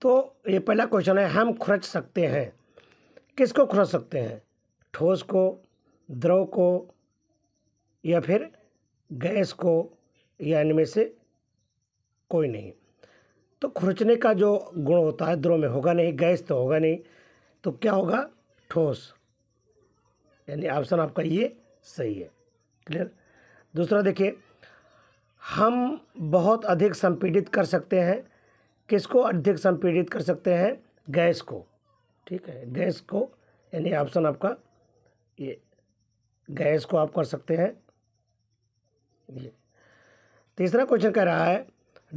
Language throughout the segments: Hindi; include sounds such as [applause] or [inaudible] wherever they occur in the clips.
तो ये पहला क्वेश्चन है हम खुरच सकते हैं किसको खुरच सकते हैं ठोस को द्रव को या फिर गैस को या इनमें से कोई नहीं तो खुरचने का जो गुण होता है द्रव में होगा नहीं गैस तो होगा नहीं तो क्या होगा ठोस यानी ऑप्शन आपका ये सही है क्लियर दूसरा देखिए हम बहुत अधिक संपीड़ित कर सकते हैं किसको अधिक संपीड़ित कर सकते हैं गैस को ठीक है गैस को यानी ऑप्शन आपका ये गैस को आप कर सकते हैं ये तीसरा क्वेश्चन कह रहा है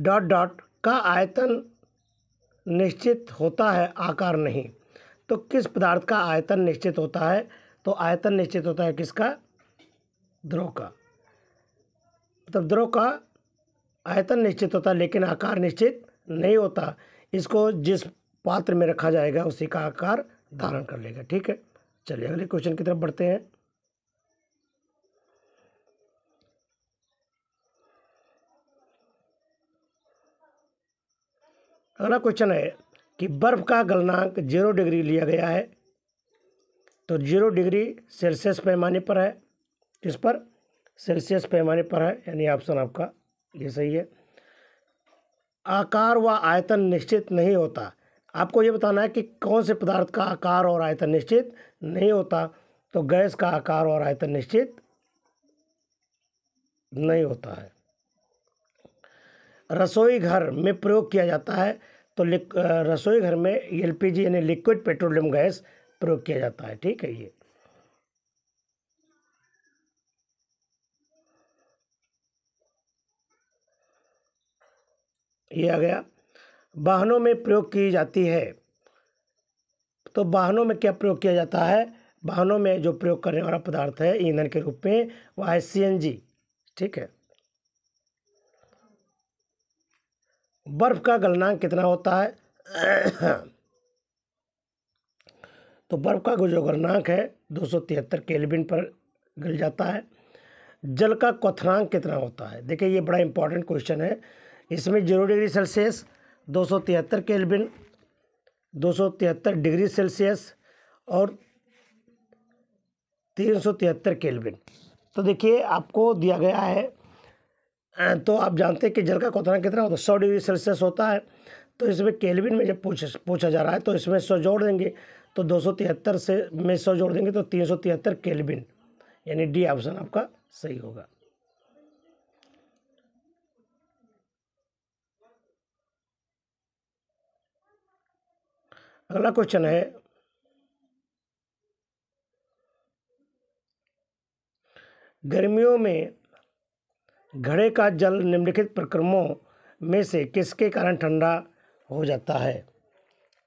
डॉट डॉट का आयतन निश्चित होता है आकार नहीं तो किस पदार्थ का आयतन निश्चित होता है तो आयतन निश्चित होता है किसका द्रव का मतलब द्रव का आयतन निश्चित होता है लेकिन आकार निश्चित नहीं होता इसको जिस पात्र में रखा जाएगा उसी का आकार धारण कर लेगा ठीक है चलिए अगले क्वेश्चन की तरफ बढ़ते हैं अगला क्वेश्चन है कि बर्फ़ का गलनांक जीरो डिग्री लिया गया है तो जीरो डिग्री सेल्सियस पैमाने पर है किस पर सेल्सियस पैमाने पर है यानी ऑप्शन आपका ये सही है आकार व आयतन निश्चित नहीं होता आपको ये बताना है कि कौन से पदार्थ का आकार और आयतन निश्चित नहीं होता तो गैस का आकार और आयतन निश्चित नहीं होता है रसोई घर में प्रयोग किया जाता है तो रसोई घर में एलपीजी यानी लिक्विड पेट्रोलियम गैस प्रयोग किया जाता है ठीक है ये ये आ गया वाहनों में प्रयोग की जाती है तो वाहनों में क्या प्रयोग किया जाता है वाहनों में जो प्रयोग करने वाला पदार्थ है ईंधन के रूप में वह है सी ठीक है बर्फ का गलनांक कितना होता है तो बर्फ का जो गलनांक है दो सौ तिहत्तर केल्विन पर गल जाता है जल का क्वथनांक कितना होता है देखिए ये बड़ा इंपॉर्टेंट क्वेश्चन है इसमें जीरो डिग्री सेल्सियस दो सौ तिहत्तर केलबिन दो सौ तिहत्तर डिग्री सेल्सियस और तीन सौ तिहत्तर केलबिन तो देखिए आपको दिया गया है तो आप जानते हैं कि जल का कोतना कितना होता है सौ डिग्री सेल्सियस होता है तो इसमें केलबिन में जब पूछ पूछा जा रहा है तो इसमें सौ जोड़ देंगे तो दो सौ तिहत्तर से में सौ जोड़ देंगे तो तीन सौ तिहत्तर केलबिन यानी डी ऑप्शन आपका सही होगा अगला क्वेश्चन है गर्मियों में घड़े का जल निम्नलिखित प्रक्रमों में से किसके कारण ठंडा हो जाता है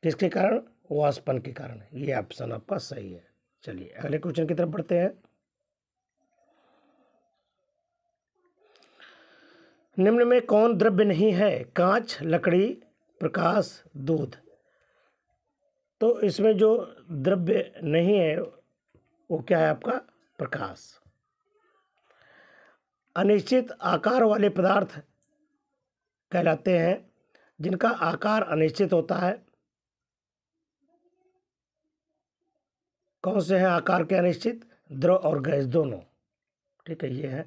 किसके कारण वाष्पन के कारण ये ऑप्शन आपका सही है चलिए अगले क्वेश्चन की तरफ बढ़ते हैं निम्न में कौन द्रव्य नहीं है कांच लकड़ी प्रकाश दूध तो इसमें जो द्रव्य नहीं है वो क्या है आपका प्रकाश अनिश्चित आकार वाले पदार्थ कहलाते हैं जिनका आकार अनिश्चित होता है कौन से हैं आकार के अनिश्चित द्रव और गैस दोनों ठीक है ये है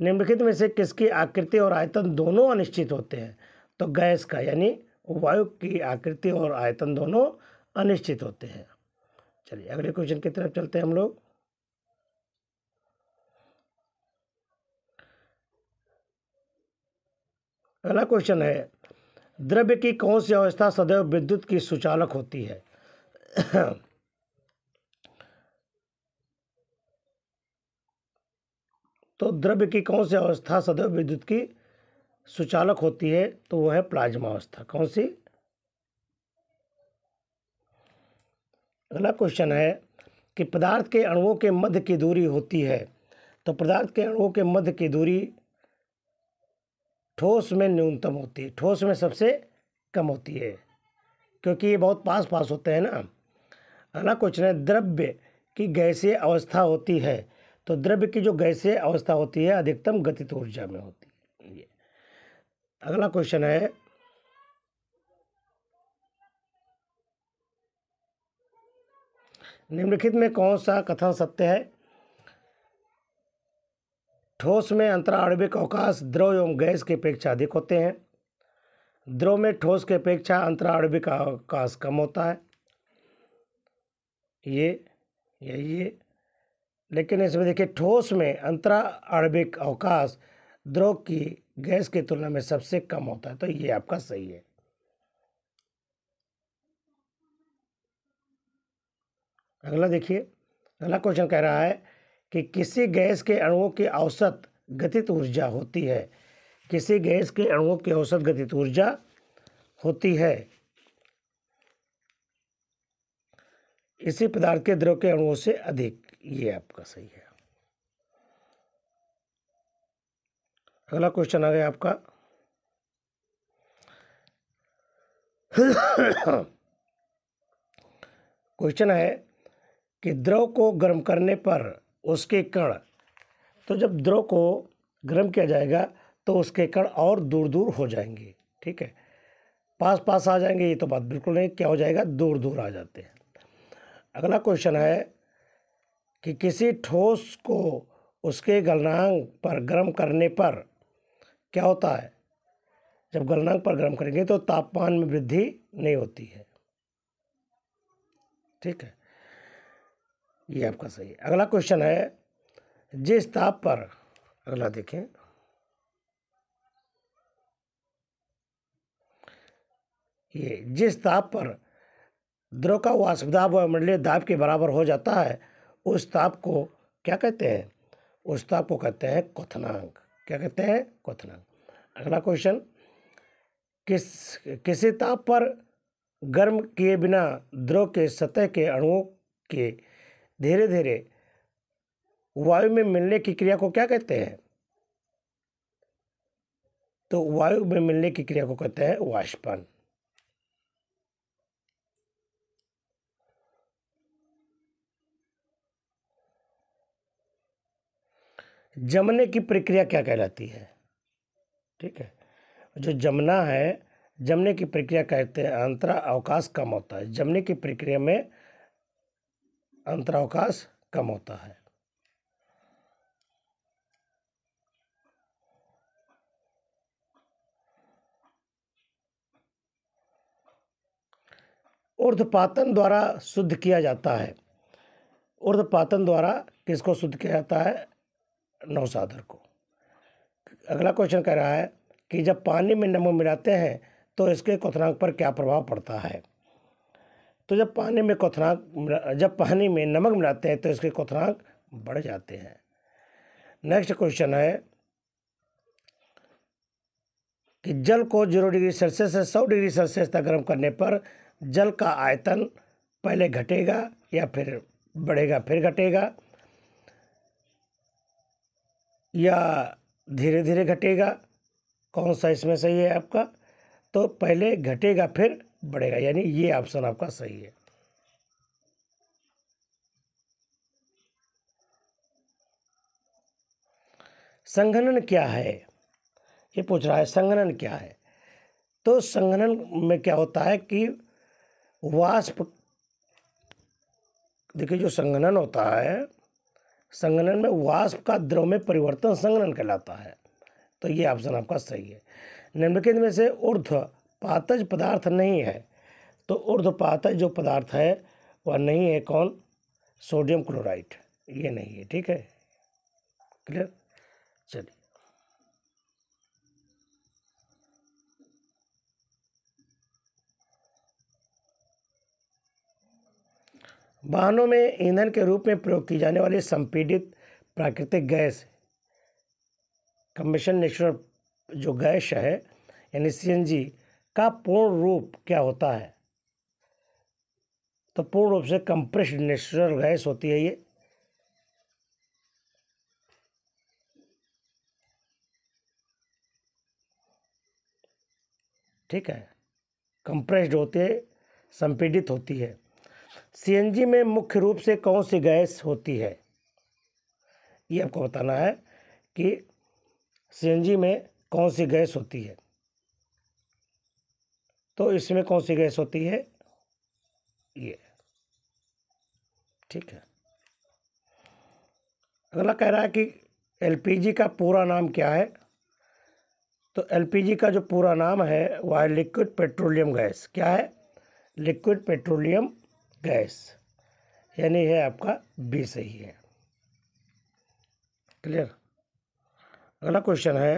निम्नलिखित में से किसकी आकृति और आयतन दोनों अनिश्चित होते हैं तो गैस का यानी वायु की आकृति और आयतन दोनों अनिश्चित होते हैं चलिए अगले क्वेश्चन की तरफ चलते हैं हम लोग अगला क्वेश्चन है द्रव्य की कौन सी अवस्था सदैव विद्युत की सुचालक होती है [coughs] तो द्रव्य की कौन सी अवस्था सदैव विद्युत की सुचालक होती है तो वह है प्लाज्मा अवस्था कौन सी अगला क्वेश्चन है कि पदार्थ के अणुओं के मध्य की दूरी होती है तो पदार्थ के अणुओं के मध्य की दूरी ठोस में न्यूनतम होती है ठोस में सबसे कम होती है क्योंकि ये बहुत पास पास होते हैं ना अगला क्वेश्चन है द्रव्य की गैसीय अवस्था होती है तो द्रव्य की जो गैसीय अवस्था होती है अधिकतम गतित ऊर्जा में होती है अगला क्वेश्चन है निम्नलिखित में कौन सा कथन सत्य है ठोस में अंतराणविक अवकाश द्रव एवं गैस की अपेक्षा अधिक होते हैं द्रव में ठोस की अपेक्षा अंतराणविक अवकाश कम होता है ये यही है लेकिन इसमें देखिए ठोस में अंतराणविक अवकाश द्रव की गैस की तुलना में सबसे कम होता है तो ये आपका सही है अगला देखिए अगला क्वेश्चन कह रहा है कि किसी गैस के अणुओं की औसत गतित ऊर्जा होती है किसी गैस के अणुओं की औसत गतित ऊर्जा होती है इसी पदार्थ के द्रव के अणुओं से अधिक ये आपका सही है अगला क्वेश्चन आ गया आपका क्वेश्चन [coughs] है कि द्रव को गर्म करने पर उसके कण तो जब द्रव को गर्म किया जाएगा तो उसके कण और दूर दूर हो जाएंगे ठीक है पास पास आ जाएंगे ये तो बात बिल्कुल नहीं क्या हो जाएगा दूर दूर आ जाते हैं अगला क्वेश्चन है कि किसी ठोस को उसके गलनांग पर गर्म करने पर क्या होता है जब गलनांग पर गर्म करेंगे तो तापमान में वृद्धि नहीं होती है ठीक है ये आपका सही है अगला क्वेश्चन है जिस ताप पर अगला देखें ये जिस ताप पर द्रव का वाष्पदाब मंडलीय दाब के बराबर हो जाता है उस ताप को क्या कहते हैं उस ताप को कहते हैं क्वथनांक क्या कहते हैं क्वथनांक अगला क्वेश्चन किस किसी ताप पर गर्म किए बिना द्रव के सतह के अणुओं के धीरे धीरे वायु में मिलने की क्रिया को क्या कहते हैं तो वायु में मिलने की क्रिया को कहते हैं वाष्पन जमने की प्रक्रिया क्या कहलाती है ठीक है जो जमना है जमने की प्रक्रिया कहते हैं अंतरा अवकाश कम होता है जमने की प्रक्रिया में अंतरावकाश कम होता है उर्धपातन द्वारा शुद्ध किया जाता है उर्धपातन द्वारा किसको शुद्ध किया जाता है नौसादर को अगला क्वेश्चन कह रहा है कि जब पानी में नमक मिलाते हैं तो इसके कथनांक पर क्या प्रभाव पड़ता है तो जब पानी में कोथनाक जब पानी में नमक मिलाते हैं तो इसके क्वथनांक बढ़ जाते हैं नेक्स्ट क्वेश्चन है कि जल को जीरो डिग्री सेल्सियस से सौ डिग्री सेल्सियस तक गर्म करने पर जल का आयतन पहले घटेगा या फिर बढ़ेगा फिर घटेगा या धीरे धीरे घटेगा कौन सा इसमें सही है आपका तो पहले घटेगा फिर बढ़ेगा यानी ये ऑप्शन आपका सही है संगठन क्या है ये पूछ रहा है संगणन क्या है तो संगठन में क्या होता है कि वाष्प देखिए जो संगणन होता है संगणन में वाष्प का द्रव में परिवर्तन संगणन कहलाता है तो ये ऑप्शन आपका सही है निम्नलिखित में से ऊर्ध्व पातज पदार्थ नहीं है तो ऊर्ध्वपातज जो पदार्थ है वह नहीं है कौन सोडियम क्लोराइड ये नहीं है ठीक है क्लियर चलिए वाहनों में ईंधन के रूप में प्रयोग की जाने वाली संपीडित प्राकृतिक गैस कमीशन नेचुरल जो गैस है यानी सी का पूर्ण रूप क्या होता है तो पूर्ण रूप से कंप्रेस्ड नेचुरल गैस होती है ये ठीक है कंप्रेस्ड होते संपीड़ित होती है सीएनजी में मुख्य रूप से कौन सी गैस होती है ये आपको बताना है कि सीएनजी में कौन सी गैस होती है तो इसमें कौन सी गैस होती है ये ठीक है अगला कह रहा है कि एलपीजी का पूरा नाम क्या है तो एलपीजी का जो पूरा नाम है वह है लिक्विड पेट्रोलियम गैस क्या है लिक्विड पेट्रोलियम गैस यानी है आपका बी सही है क्लियर अगला क्वेश्चन है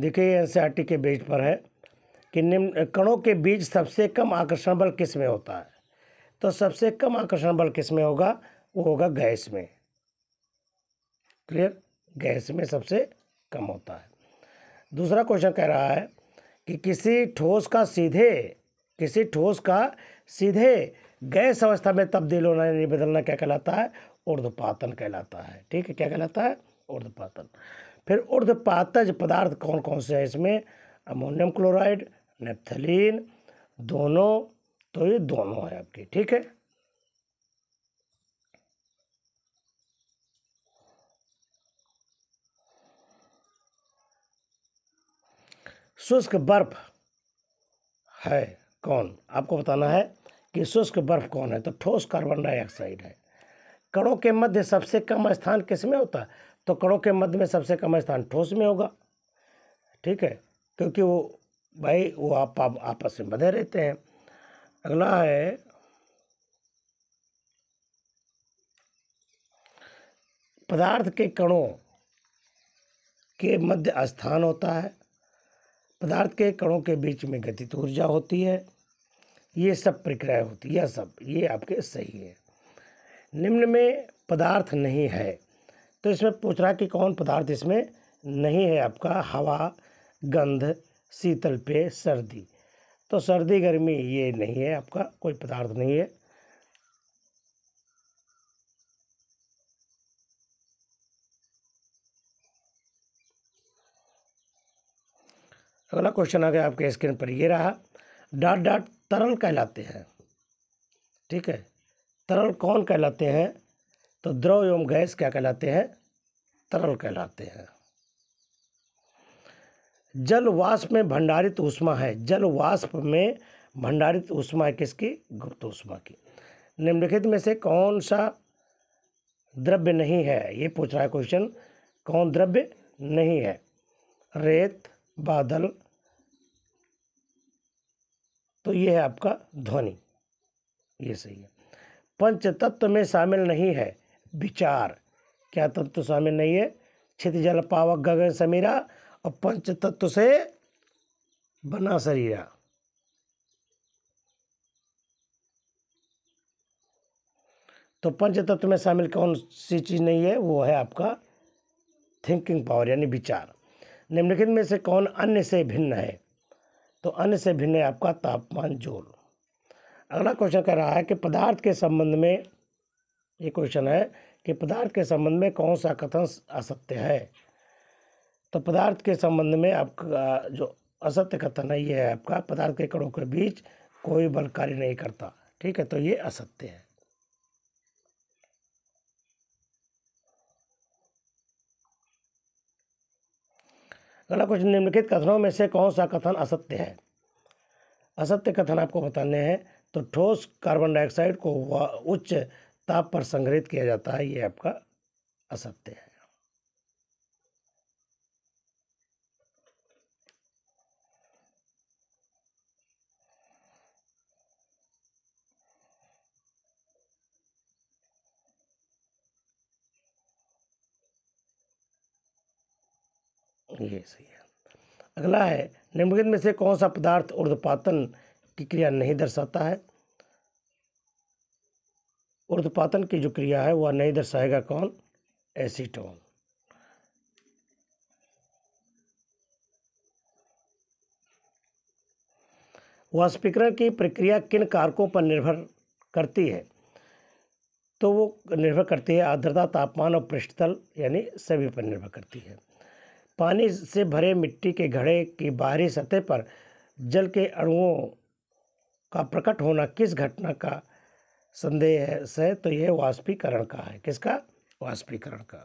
देखिए एन के बेज पर है कि निम्न कणों के बीच सबसे कम आकर्षण बल किस में होता है तो सबसे कम आकर्षण बल किस में होगा वो होगा गैस में क्लियर गैस में सबसे कम होता है दूसरा क्वेश्चन कह रहा है कि किसी ठोस का सीधे किसी ठोस का सीधे गैस अवस्था में तब्दील होना यानी बदलना क्या कहलाता है उर्धपातन कहलाता है ठीक है क्या कहलाता है उर्धपातन फिर उर्धपातज पदार्थ कौन कौन से हैं इसमें अमोनियम क्लोराइड नेप्थलीन दोनों तो ये दोनों है आपकी ठीक है शुष्क बर्फ है कौन आपको बताना है कि शुष्क बर्फ कौन है तो ठोस कार्बन डाइऑक्साइड है कणों के मध्य सबसे कम स्थान किस में होता है तो कणों के मध्य में सबसे कम स्थान ठोस में होगा ठीक है क्योंकि वो भाई वो आप, आप आपस में बधे रहते हैं अगला है पदार्थ के कणों के मध्य स्थान होता है पदार्थ के कणों के बीच में गतित ऊर्जा होती है ये सब प्रक्रिया होती है सब ये आपके सही है निम्न में पदार्थ नहीं है तो इसमें पूछ रहा कि कौन पदार्थ इसमें नहीं है आपका हवा गंध शीतल पेय सर्दी तो सर्दी गर्मी ये नहीं है आपका कोई पदार्थ नहीं है अगला क्वेश्चन आ गया आपके स्क्रीन पर ये रहा डॉट डॉट तरल कहलाते हैं ठीक है तरल कौन कहलाते हैं तो द्रव एवं गैस क्या कहलाते हैं तरल कहलाते हैं जल वाष्प में भंडारित ऊष्मा है जल वाष्प में भंडारित ऊष्मा किसकी गुप्त ऊष्मा की निम्नलिखित में से कौन सा द्रव्य नहीं है ये पूछ रहा है क्वेश्चन कौन द्रव्य नहीं है रेत बादल तो ये है आपका ध्वनि ये सही है पंच तत्व में शामिल नहीं है विचार क्या तत्व शामिल नहीं है छित जल पावक गगन समीरा और पंच तत्व से बना शरीरा तो पंच तत्व में शामिल कौन सी चीज़ नहीं है वो है आपका थिंकिंग पावर यानी विचार निम्नलिखित में से कौन अन्य से भिन्न है तो अन्य से भिन्न है आपका तापमान जोर अगला क्वेश्चन कह रहा है कि पदार्थ के संबंध में ये क्वेश्चन है कि पदार्थ के संबंध में कौन सा कथन असत्य है तो पदार्थ के संबंध में आपका जो असत्य कथन है ये है आपका पदार्थ के कणों के बीच कोई बल कार्य नहीं करता ठीक है तो ये असत्य है अगला क्वेश्चन निम्नलिखित कथनों में से कौन सा कथन असत्य है असत्य कथन आपको बताने हैं तो ठोस कार्बन डाइऑक्साइड को उच्च ताप पर संग्रहित किया जाता है ये आपका असत्य है ये सही है अगला है निम्नलिखित में से कौन सा पदार्थ उर्दपातन की क्रिया नहीं दर्शाता है उर्दपातन की जो क्रिया है वह नहीं दर्शाएगा कौन एसीटोन वाष्पीकरण की प्रक्रिया किन कारकों पर निर्भर करती है तो वो निर्भर करती है आर्द्रता तापमान और पृष्ठतल यानी सभी पर निर्भर करती है पानी से भरे मिट्टी के घड़े की बाहरी सतह पर जल के अणुओं का प्रकट होना किस घटना का संदेह से तो यह वाष्पीकरण का है किसका वाष्पीकरण का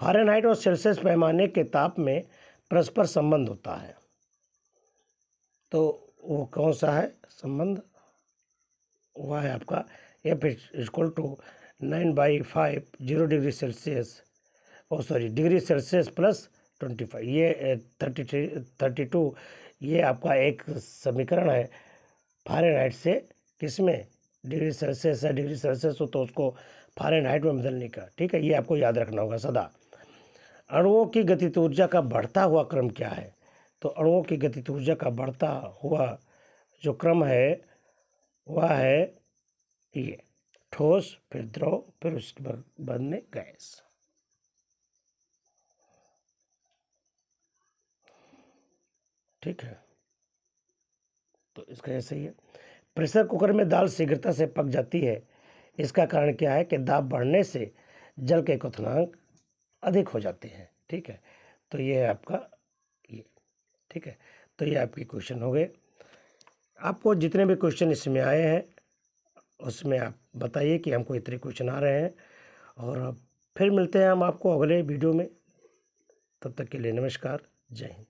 फारेनहाइट और सेल्सियस पैमाने के ताप में परस्पर संबंध होता है तो वो कौन सा है संबंध वह है आपका F is equal to nine by five zero degree Celsius oh sorry degree Celsius plus twenty five ये थर्टी थ्री थर्टी टू ये आपका एक समीकरण है फारेनहाइट से किसमें डिग्री सेल्सियस है डिग्री सेल्सियस हो तो उसको फारेनहाइट में बदलने का ठीक है ये आपको याद रखना होगा सदा अणुओं की गतित ऊर्जा का बढ़ता हुआ क्रम क्या है तो अणुओं की गतित ऊर्जा का बढ़ता हुआ जो क्रम है वह है ये ठोस फिर द्रव फिर उसके बाद में गैस ठीक है तो इसका ऐसे ही है प्रेशर कुकर में दाल शीघ्रता से पक जाती है इसका कारण क्या है कि दाब बढ़ने से जल के कथनांक अधिक हो जाते हैं ठीक है तो ये है आपका ये ठीक है तो ये आपके क्वेश्चन हो गए आपको जितने भी क्वेश्चन इसमें आए हैं उसमें आप बताइए कि हमको इतने क्वेश्चन आ रहे हैं और फिर मिलते हैं हम आपको अगले वीडियो में तब तक के लिए नमस्कार जय हिंद